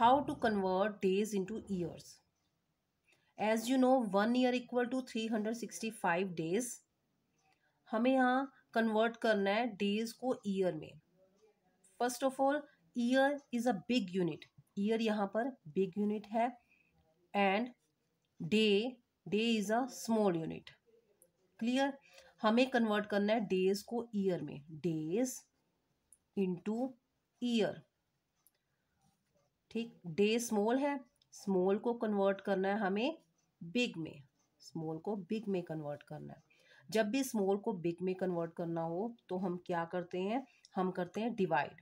how to convert days how to years as you know one year equal to three hundred sixty five days हमें यहाँ convert करना है days को year में first of all year is a big unit year यहाँ पर big unit है and day day is a small unit clear हमें कन्वर्ट करना है डेज को ईयर में डेज इनटू ईयर ठीक डे स्मॉल है स्मॉल को कन्वर्ट करना है हमें बिग में स्मॉल को बिग में कन्वर्ट करना है जब भी स्मॉल को बिग में कन्वर्ट करना हो तो हम क्या करते हैं हम करते हैं डिवाइड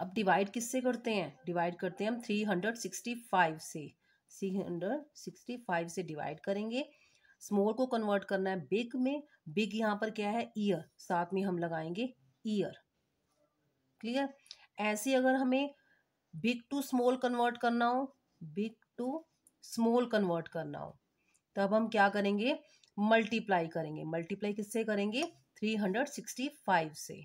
अब डिवाइड किससे करते हैं डिवाइड करते हैं हम थ्री हंड्रेड सिक्सटी फाइव से थ्री हंड्रेड सिक्सटी फाइव से डिवाइड करेंगे स्मॉल को कन्वर्ट करना है बिग में बिग यहाँ पर क्या है ईयर साथ में हम लगाएंगे ईयर क्लियर ऐसे अगर हमें बिग टू स्मॉल कन्वर्ट करना हो बिग टू स्मॉल कन्वर्ट करना हो तब हम क्या करेंगे मल्टीप्लाई करेंगे मल्टीप्लाई किससे करेंगे थ्री हंड्रेड सिक्सटी फाइव से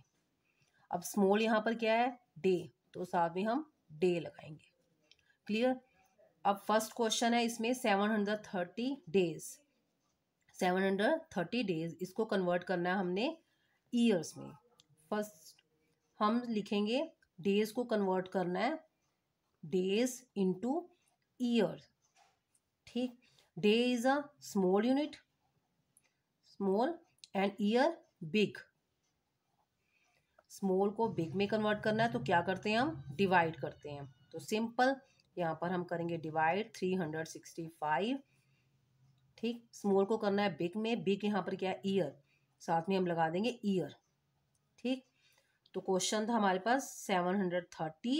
अब स्मॉल यहाँ पर क्या है डे तो साथ में हम डे लगाएंगे क्लियर अब फर्स्ट क्वेश्चन है इसमें seven hundred thirty days seven hundred thirty days इसको कन्वर्ट करना है हमने ईयर्स में फर्स्ट हम लिखेंगे डेज को कन्वर्ट करना है डेज इंटू years ठीक day is a small unit small and year big small को बिग में कन्वर्ट करना है तो क्या करते हैं हम डिवाइड करते हैं तो सिंपल यहाँ पर हम करेंगे divide three hundred sixty five ठीक स्मॉल को करना है बिग में बिग यहाँ पर क्या है ईयर साथ में हम लगा देंगे ईयर ठीक तो क्वेश्चन था हमारे पास seven hundred thirty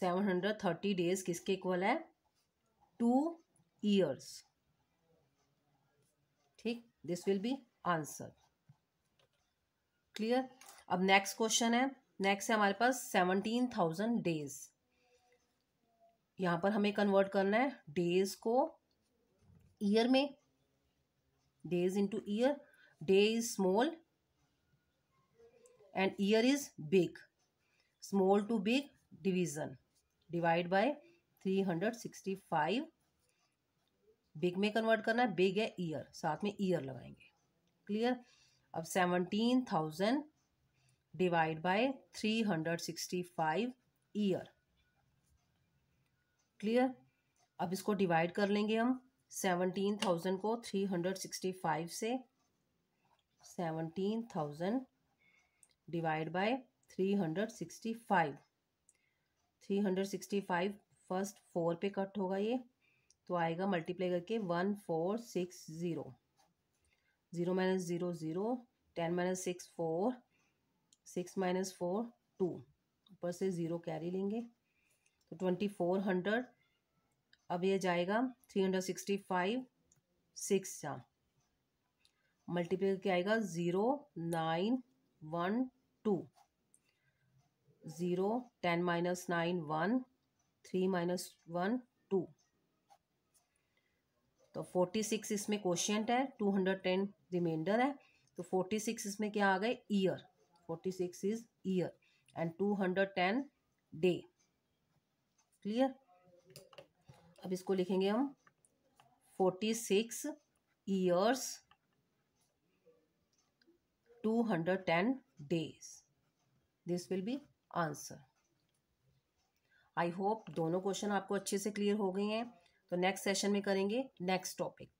seven hundred thirty days किसके इक्वल है टू ईयर्स ठीक this will be answer clear अब नेक्स्ट क्वेश्चन है नेक्स्ट है हमारे पास सेवनटीन थाउजेंड डेज यहां पर हमें कन्वर्ट करना है डेज को ईयर में days into year day is small and year is big small to big division divide by three hundred sixty five big में कन्वर्ट करना है बिग है ईयर साथ में ईयर लगाएंगे क्लियर अब seventeen thousand divide by three hundred sixty five year clear अब इसको डिवाइड कर लेंगे हम सेवनटीन थाउजेंड को थ्री हंड्रेड सिक्सटी फाइव से seventeen thousand divide by three hundred sixty five three hundred sixty five first four पे cut होगा ये तो आएगा मल्टीप्लाई करके one four six zero zero minus zero zero ten minus six four six minus four two ऊपर से zero carry लेंगे तो ट्वेंटी फोर हंड्रेड अब ये जाएगा three hundred sixty five six जा मल्टीप्लाई करके आएगा zero nine one two zero ten minus nine one three minus one two तो फोर्टी सिक्स इसमें क्वेश्चन है टू हंड्रेड टेन रिमाइंडर है तो फोर्टी सिक्स इसमें क्या आ गए year forty six is year and two hundred ten day clear अब इसको लिखेंगे हम forty six years two hundred ten days this will be answer I hope दोनों क्वेश्चन आपको अच्छे से क्लियर हो गए हैं तो नेक्स्ट सेशन में करेंगे नेक्स्ट टॉपिक